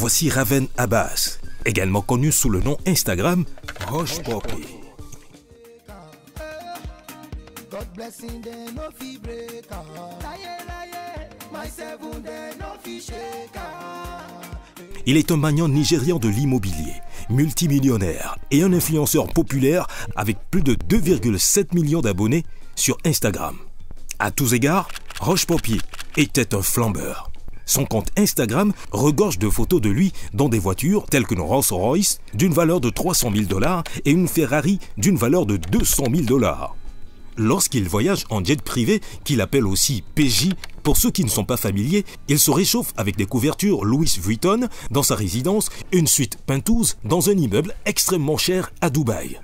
voici Raven Abbas, également connu sous le nom Instagram Roche Il est un magnat nigérian de l'immobilier, multimillionnaire et un influenceur populaire avec plus de 2,7 millions d'abonnés sur Instagram. À tous égards, Roche était un flambeur. Son compte Instagram regorge de photos de lui dans des voitures telles que nos Rolls-Royce d'une valeur de 300 000 dollars et une Ferrari d'une valeur de 200 000 dollars. Lorsqu'il voyage en jet privé, qu'il appelle aussi PJ, pour ceux qui ne sont pas familiers, il se réchauffe avec des couvertures Louis Vuitton dans sa résidence une suite Penthouse dans un immeuble extrêmement cher à Dubaï.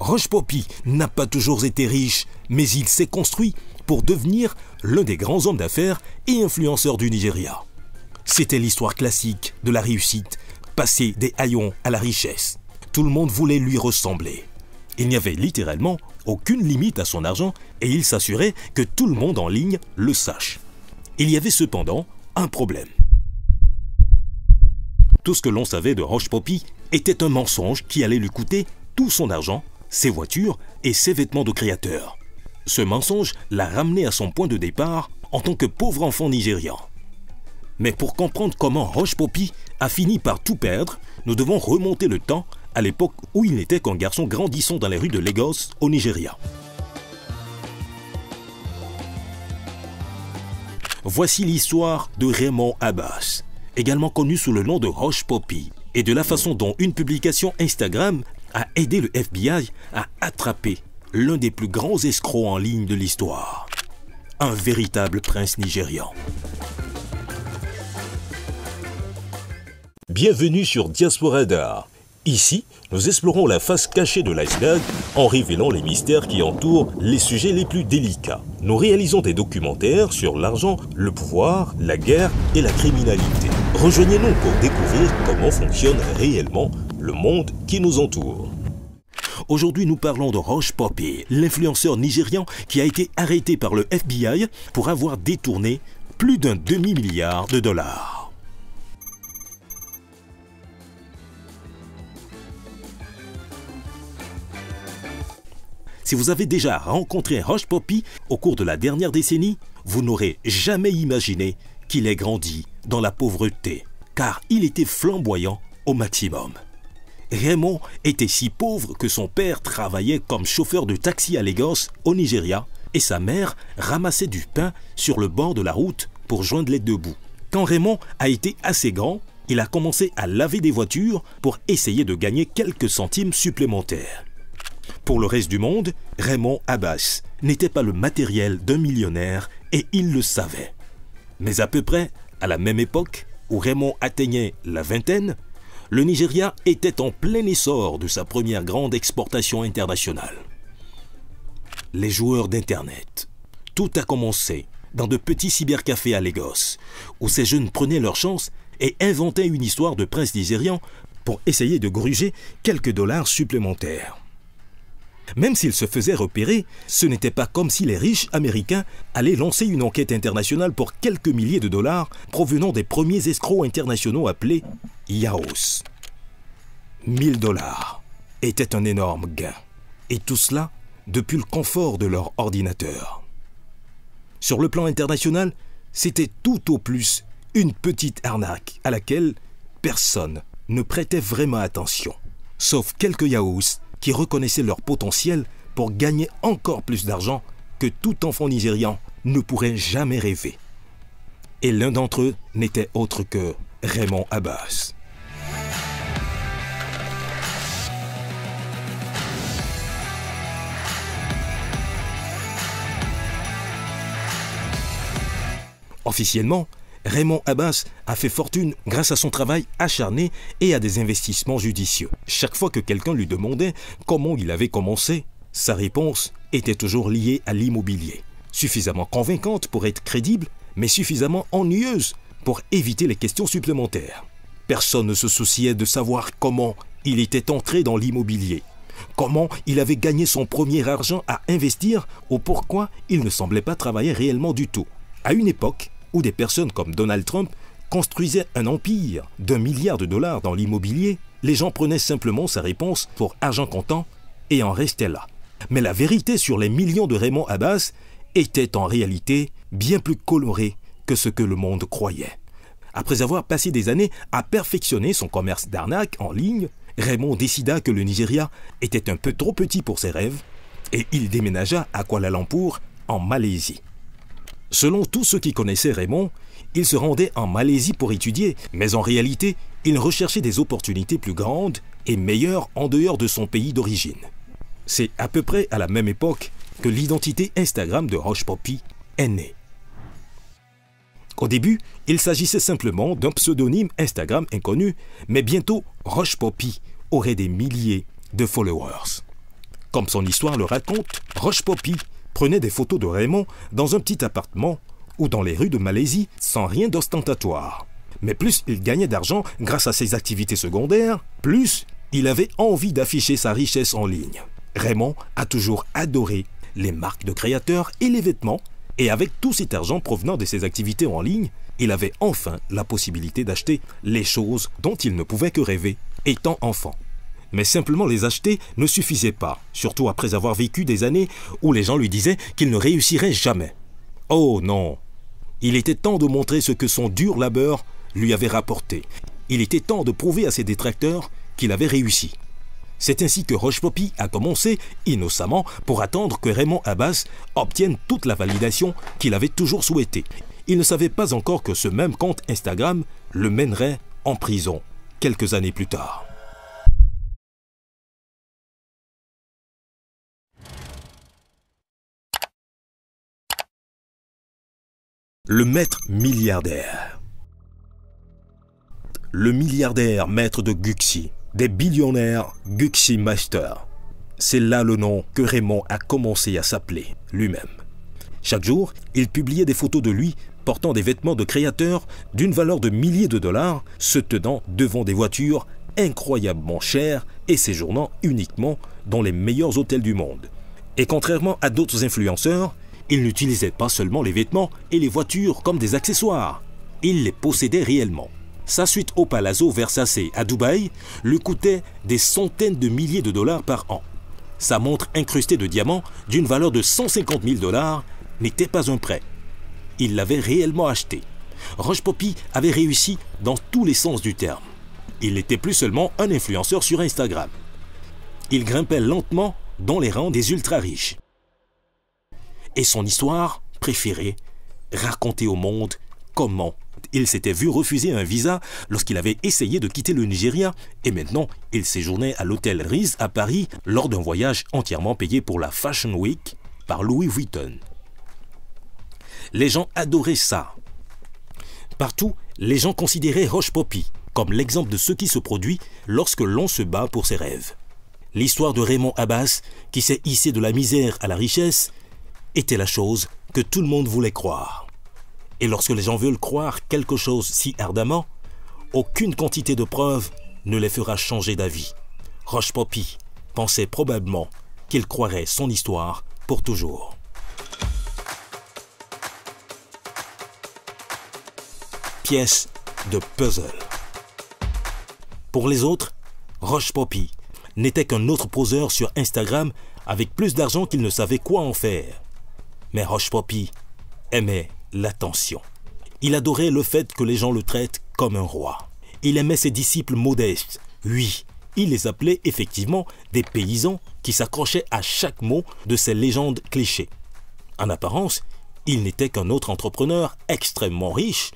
Roche Poppy n'a pas toujours été riche, mais il s'est construit pour devenir l'un des grands hommes d'affaires et influenceurs du Nigeria. C'était l'histoire classique de la réussite, passer des haillons à la richesse. Tout le monde voulait lui ressembler. Il n'y avait littéralement aucune limite à son argent et il s'assurait que tout le monde en ligne le sache. Il y avait cependant un problème. Tout ce que l'on savait de Roche Poppy était un mensonge qui allait lui coûter tout son argent, ses voitures et ses vêtements de créateur. Ce mensonge l'a ramené à son point de départ en tant que pauvre enfant nigérian. Mais pour comprendre comment Roche Poppy a fini par tout perdre, nous devons remonter le temps à l'époque où il n'était qu'un garçon grandissant dans les rues de Lagos, au Nigeria. Voici l'histoire de Raymond Abbas, également connu sous le nom de Roche Poppy, et de la façon dont une publication Instagram a aidé le FBI à attraper l'un des plus grands escrocs en ligne de l'histoire. Un véritable prince nigérian. Bienvenue sur Diaspora Ici, nous explorons la face cachée de l'iceberg en révélant les mystères qui entourent les sujets les plus délicats. Nous réalisons des documentaires sur l'argent, le pouvoir, la guerre et la criminalité. Rejoignez-nous pour découvrir comment fonctionne réellement le monde qui nous entoure. Aujourd'hui, nous parlons de Roche Poppy, l'influenceur nigérian qui a été arrêté par le FBI pour avoir détourné plus d'un demi-milliard de dollars. Si vous avez déjà rencontré roche poppy au cours de la dernière décennie, vous n'aurez jamais imaginé qu'il ait grandi dans la pauvreté, car il était flamboyant au maximum. Raymond était si pauvre que son père travaillait comme chauffeur de taxi à Lagos au Nigeria et sa mère ramassait du pain sur le bord de la route pour joindre les deux bouts. Quand Raymond a été assez grand, il a commencé à laver des voitures pour essayer de gagner quelques centimes supplémentaires. Pour le reste du monde, Raymond Abbas n'était pas le matériel d'un millionnaire et il le savait. Mais à peu près à la même époque où Raymond atteignait la vingtaine, le Nigeria était en plein essor de sa première grande exportation internationale. Les joueurs d'Internet. Tout a commencé dans de petits cybercafés à Lagos, où ces jeunes prenaient leur chance et inventaient une histoire de prince nigérian pour essayer de gruger quelques dollars supplémentaires. Même s'ils se faisaient repérer, ce n'était pas comme si les riches américains allaient lancer une enquête internationale pour quelques milliers de dollars provenant des premiers escrocs internationaux appelés Yaos. 1000 dollars était un énorme gain. Et tout cela depuis le confort de leur ordinateur. Sur le plan international, c'était tout au plus une petite arnaque à laquelle personne ne prêtait vraiment attention, sauf quelques yaos qui reconnaissaient leur potentiel pour gagner encore plus d'argent que tout enfant nigérian ne pourrait jamais rêver. Et l'un d'entre eux n'était autre que Raymond Abbas. Officiellement, Raymond Abbas a fait fortune grâce à son travail acharné et à des investissements judicieux. Chaque fois que quelqu'un lui demandait comment il avait commencé, sa réponse était toujours liée à l'immobilier. Suffisamment convaincante pour être crédible, mais suffisamment ennuyeuse pour éviter les questions supplémentaires. Personne ne se souciait de savoir comment il était entré dans l'immobilier, comment il avait gagné son premier argent à investir ou pourquoi il ne semblait pas travailler réellement du tout. À une époque, où des personnes comme Donald Trump construisaient un empire d'un milliard de dollars dans l'immobilier, les gens prenaient simplement sa réponse pour argent comptant et en restaient là. Mais la vérité sur les millions de Raymond Abbas était en réalité bien plus colorée que ce que le monde croyait. Après avoir passé des années à perfectionner son commerce d'arnaque en ligne, Raymond décida que le Nigeria était un peu trop petit pour ses rêves et il déménagea à Kuala Lumpur en Malaisie. Selon tous ceux qui connaissaient Raymond, il se rendait en Malaisie pour étudier, mais en réalité, il recherchait des opportunités plus grandes et meilleures en dehors de son pays d'origine. C'est à peu près à la même époque que l'identité Instagram de Roche Poppy est née. Au début, il s'agissait simplement d'un pseudonyme Instagram inconnu, mais bientôt Roche Poppy aurait des milliers de followers. Comme son histoire le raconte, Roche Poppy prenait des photos de Raymond dans un petit appartement ou dans les rues de Malaisie sans rien d'ostentatoire. Mais plus il gagnait d'argent grâce à ses activités secondaires, plus il avait envie d'afficher sa richesse en ligne. Raymond a toujours adoré les marques de créateurs et les vêtements, et avec tout cet argent provenant de ses activités en ligne, il avait enfin la possibilité d'acheter les choses dont il ne pouvait que rêver étant enfant. Mais simplement les acheter ne suffisait pas, surtout après avoir vécu des années où les gens lui disaient qu'il ne réussirait jamais. Oh non Il était temps de montrer ce que son dur labeur lui avait rapporté. Il était temps de prouver à ses détracteurs qu'il avait réussi. C'est ainsi que Roche Poppy a commencé, innocemment, pour attendre que Raymond Abbas obtienne toute la validation qu'il avait toujours souhaitée. Il ne savait pas encore que ce même compte Instagram le mènerait en prison, quelques années plus tard. Le maître milliardaire. Le milliardaire maître de Guxi, des billionnaires Guxi Master. C'est là le nom que Raymond a commencé à s'appeler lui-même. Chaque jour, il publiait des photos de lui portant des vêtements de créateurs d'une valeur de milliers de dollars, se tenant devant des voitures incroyablement chères et séjournant uniquement dans les meilleurs hôtels du monde. Et contrairement à d'autres influenceurs, il n'utilisait pas seulement les vêtements et les voitures comme des accessoires. Il les possédait réellement. Sa suite au Palazzo Versace à Dubaï lui coûtait des centaines de milliers de dollars par an. Sa montre incrustée de diamants d'une valeur de 150 000 dollars n'était pas un prêt. Il l'avait réellement achetée. Roche Poppy avait réussi dans tous les sens du terme. Il n'était plus seulement un influenceur sur Instagram. Il grimpait lentement dans les rangs des ultra-riches et son histoire préférée, raconter au monde comment il s'était vu refuser un visa lorsqu'il avait essayé de quitter le Nigeria et maintenant il séjournait à l'hôtel Riz à Paris lors d'un voyage entièrement payé pour la Fashion Week par Louis Vuitton. Les gens adoraient ça. Partout, les gens considéraient Roche Poppy comme l'exemple de ce qui se produit lorsque l'on se bat pour ses rêves. L'histoire de Raymond Abbas, qui s'est hissé de la misère à la richesse, était la chose que tout le monde voulait croire. Et lorsque les gens veulent croire quelque chose si ardemment, aucune quantité de preuves ne les fera changer d'avis. Roche Poppy pensait probablement qu'il croirait son histoire pour toujours. Pièce de puzzle. Pour les autres, Roche Poppy n'était qu'un autre poseur sur Instagram avec plus d'argent qu'il ne savait quoi en faire mais Roche Poppy aimait l'attention. Il adorait le fait que les gens le traitent comme un roi. Il aimait ses disciples modestes. Oui, il les appelait effectivement des paysans qui s'accrochaient à chaque mot de ses légendes clichés. En apparence, il n'était qu'un autre entrepreneur extrêmement riche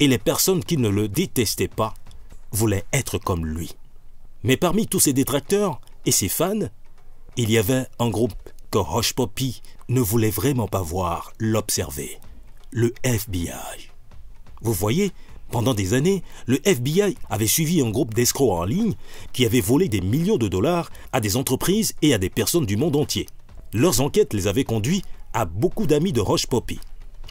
et les personnes qui ne le détestaient pas voulaient être comme lui. Mais parmi tous ses détracteurs et ses fans, il y avait un groupe que Roche Poppy ne voulait vraiment pas voir l'observer, le FBI. Vous voyez, pendant des années, le FBI avait suivi un groupe d'escrocs en ligne qui avait volé des millions de dollars à des entreprises et à des personnes du monde entier. Leurs enquêtes les avaient conduits à beaucoup d'amis de Roche Poppy.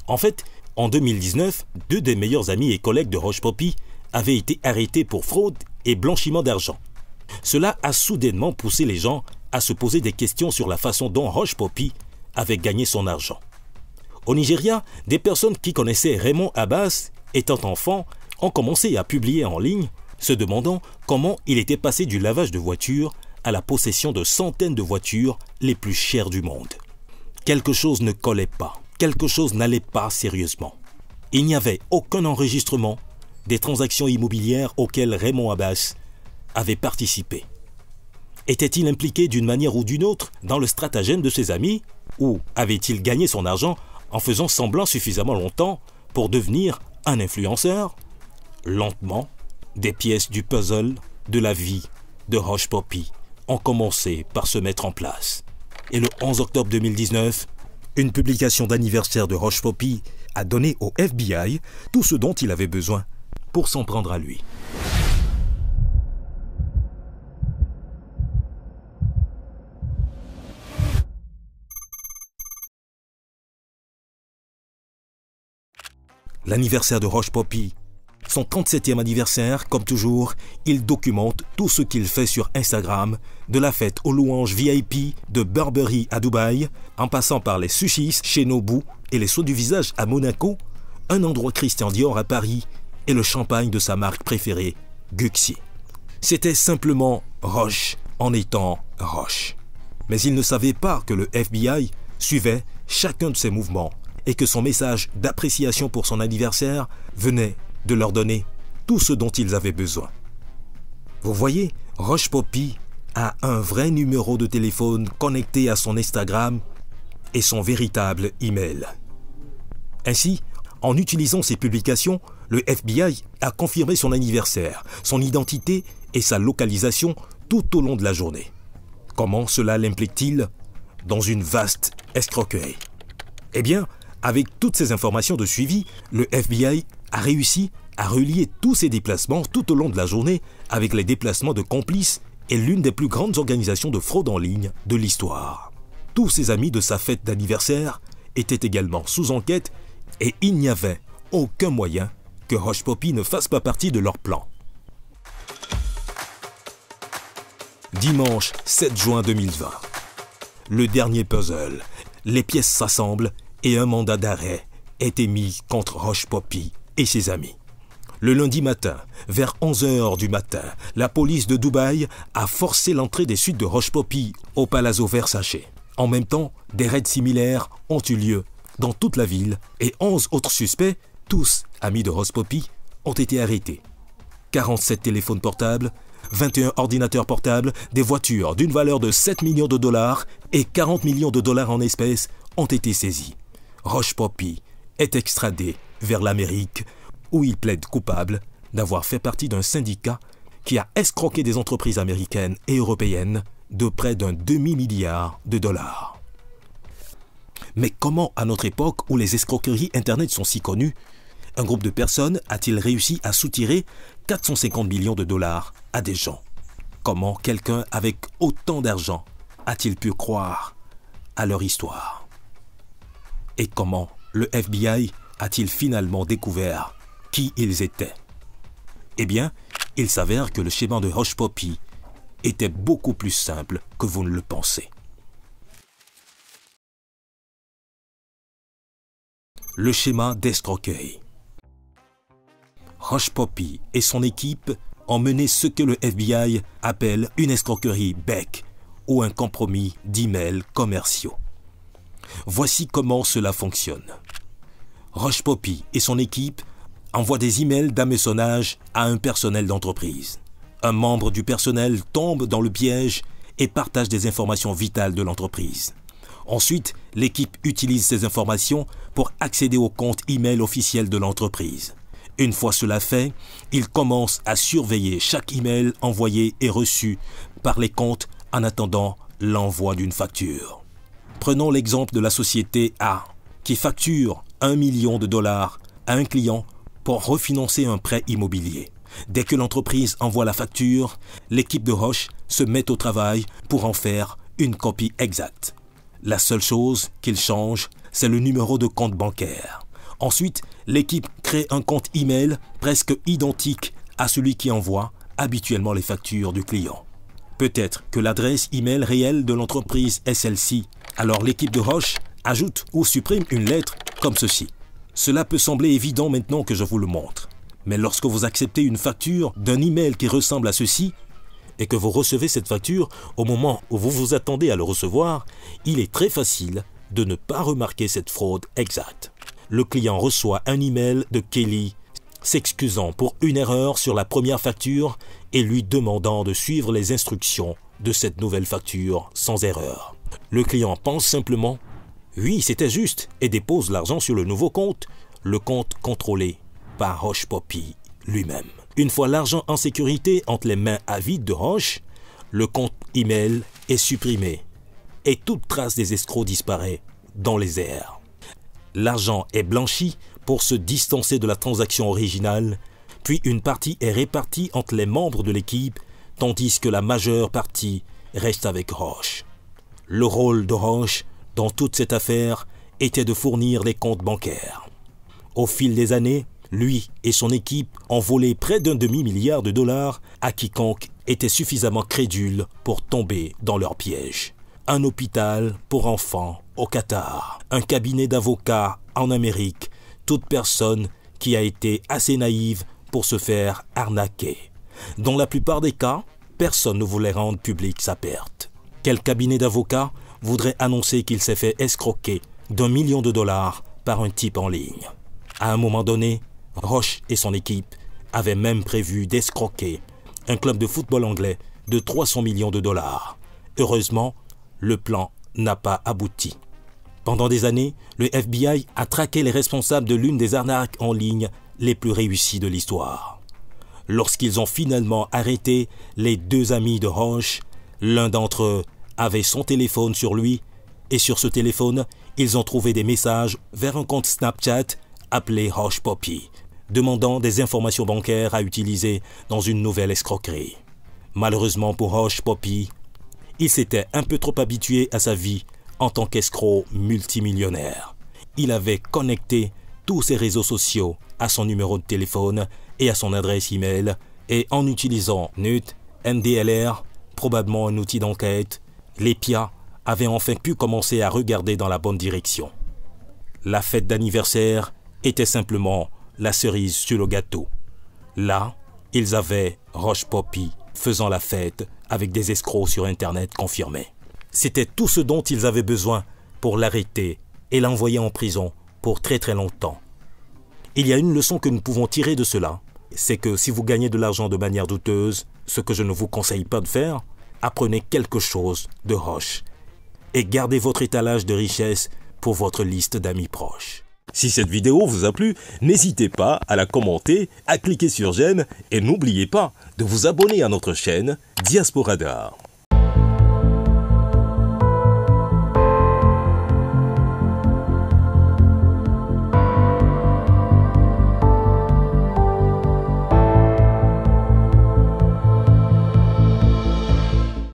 En fait, en 2019, deux des meilleurs amis et collègues de Roche Poppy avaient été arrêtés pour fraude et blanchiment d'argent. Cela a soudainement poussé les gens à se poser des questions sur la façon dont Roche Poppy avait gagné son argent. Au Nigeria, des personnes qui connaissaient Raymond Abbas, étant enfant, ont commencé à publier en ligne, se demandant comment il était passé du lavage de voitures à la possession de centaines de voitures les plus chères du monde. Quelque chose ne collait pas, quelque chose n'allait pas sérieusement. Il n'y avait aucun enregistrement des transactions immobilières auxquelles Raymond Abbas avait participé. Était-il impliqué d'une manière ou d'une autre dans le stratagème de ses amis Ou avait-il gagné son argent en faisant semblant suffisamment longtemps pour devenir un influenceur Lentement, des pièces du puzzle de la vie de Roche Poppy ont commencé par se mettre en place. Et le 11 octobre 2019, une publication d'anniversaire de Roche Poppy a donné au FBI tout ce dont il avait besoin pour s'en prendre à lui. l'anniversaire de Roche Poppy. Son 37e anniversaire, comme toujours, il documente tout ce qu'il fait sur Instagram, de la fête aux louanges VIP de Burberry à Dubaï, en passant par les sushis chez Nobu et les sauts du visage à Monaco, un endroit Christian Dior à Paris et le champagne de sa marque préférée, Gucci. C'était simplement Roche en étant Roche. Mais il ne savait pas que le FBI suivait chacun de ses mouvements et que son message d'appréciation pour son anniversaire venait de leur donner tout ce dont ils avaient besoin. Vous voyez, Roche Poppy a un vrai numéro de téléphone connecté à son Instagram et son véritable email. Ainsi, en utilisant ses publications, le FBI a confirmé son anniversaire, son identité et sa localisation tout au long de la journée. Comment cela l'implique-t-il dans une vaste escroquerie Eh bien, avec toutes ces informations de suivi, le FBI a réussi à relier tous ses déplacements tout au long de la journée avec les déplacements de complices et l'une des plus grandes organisations de fraude en ligne de l'histoire. Tous ses amis de sa fête d'anniversaire étaient également sous enquête et il n'y avait aucun moyen que Roche Poppy ne fasse pas partie de leur plan. Dimanche 7 juin 2020. Le dernier puzzle. Les pièces s'assemblent et un mandat d'arrêt est mis contre Roche Poppy et ses amis. Le lundi matin, vers 11h du matin, la police de Dubaï a forcé l'entrée des suites de Roche Poppy au Palazzo Versace. En même temps, des raids similaires ont eu lieu dans toute la ville et 11 autres suspects, tous amis de Roche Poppy, ont été arrêtés. 47 téléphones portables, 21 ordinateurs portables, des voitures d'une valeur de 7 millions de dollars et 40 millions de dollars en espèces ont été saisis. Roche Poppy est extradé vers l'Amérique où il plaide coupable d'avoir fait partie d'un syndicat qui a escroqué des entreprises américaines et européennes de près d'un demi-milliard de dollars. Mais comment, à notre époque où les escroqueries Internet sont si connues, un groupe de personnes a-t-il réussi à soutirer 450 millions de dollars à des gens Comment quelqu'un avec autant d'argent a-t-il pu croire à leur histoire et comment le FBI a-t-il finalement découvert qui ils étaient Eh bien, il s'avère que le schéma de Hosh Poppy était beaucoup plus simple que vous ne le pensez. Le schéma d'escroquerie. Hosh Poppy et son équipe ont mené ce que le FBI appelle une escroquerie bec ou un compromis d'emails commerciaux. Voici comment cela fonctionne. Roche Poppy et son équipe envoient des emails d'amessonnage à un personnel d'entreprise. Un membre du personnel tombe dans le piège et partage des informations vitales de l'entreprise. Ensuite, l'équipe utilise ces informations pour accéder au compte email officiel de l'entreprise. Une fois cela fait, ils commencent à surveiller chaque email envoyé et reçu par les comptes en attendant l'envoi d'une facture. Prenons l'exemple de la société A, qui facture 1 million de dollars à un client pour refinancer un prêt immobilier. Dès que l'entreprise envoie la facture, l'équipe de Roche se met au travail pour en faire une copie exacte. La seule chose qu'il change, c'est le numéro de compte bancaire. Ensuite, l'équipe crée un compte email presque identique à celui qui envoie habituellement les factures du client. Peut-être que l'adresse email réelle de l'entreprise est celle-ci, alors l'équipe de Roche ajoute ou supprime une lettre comme ceci. Cela peut sembler évident maintenant que je vous le montre, mais lorsque vous acceptez une facture d'un email qui ressemble à ceci et que vous recevez cette facture au moment où vous vous attendez à le recevoir, il est très facile de ne pas remarquer cette fraude exacte. Le client reçoit un email de Kelly s'excusant pour une erreur sur la première facture et lui demandant de suivre les instructions de cette nouvelle facture sans erreur. Le client pense simplement ⁇ Oui, c'était juste ⁇ et dépose l'argent sur le nouveau compte, le compte contrôlé par Roche Poppy lui-même. Une fois l'argent en sécurité entre les mains avides de Roche, le compte email est supprimé et toute trace des escrocs disparaît dans les airs. L'argent est blanchi pour se distancer de la transaction originale, puis une partie est répartie entre les membres de l'équipe, tandis que la majeure partie reste avec Roche. Le rôle d'Orange dans toute cette affaire était de fournir les comptes bancaires. Au fil des années, lui et son équipe ont volé près d'un demi-milliard de dollars à quiconque était suffisamment crédule pour tomber dans leur piège. Un hôpital pour enfants au Qatar, un cabinet d'avocats en Amérique, toute personne qui a été assez naïve pour se faire arnaquer. Dans la plupart des cas, personne ne voulait rendre publique sa perte. Quel cabinet d'avocats voudrait annoncer qu'il s'est fait escroquer d'un million de dollars par un type en ligne À un moment donné, Roche et son équipe avaient même prévu d'escroquer un club de football anglais de 300 millions de dollars. Heureusement, le plan n'a pas abouti. Pendant des années, le FBI a traqué les responsables de l'une des arnaques en ligne les plus réussies de l'histoire. Lorsqu'ils ont finalement arrêté les deux amis de Roche, l'un d'entre eux avait son téléphone sur lui et sur ce téléphone, ils ont trouvé des messages vers un compte Snapchat appelé Hosh Poppy, demandant des informations bancaires à utiliser dans une nouvelle escroquerie. Malheureusement pour Hosh Poppy, il s'était un peu trop habitué à sa vie en tant qu'escroc multimillionnaire. Il avait connecté tous ses réseaux sociaux à son numéro de téléphone et à son adresse email et en utilisant NUT, MDLR, probablement un outil d'enquête, Pia avaient enfin pu commencer à regarder dans la bonne direction. La fête d'anniversaire était simplement la cerise sur le gâteau. Là, ils avaient Roche Poppy faisant la fête avec des escrocs sur Internet confirmés. C'était tout ce dont ils avaient besoin pour l'arrêter et l'envoyer en prison pour très très longtemps. Il y a une leçon que nous pouvons tirer de cela, c'est que si vous gagnez de l'argent de manière douteuse, ce que je ne vous conseille pas de faire, apprenez quelque chose de Roche et gardez votre étalage de richesses pour votre liste d'amis proches. Si cette vidéo vous a plu, n'hésitez pas à la commenter, à cliquer sur j'aime et n'oubliez pas de vous abonner à notre chaîne Diasporadar.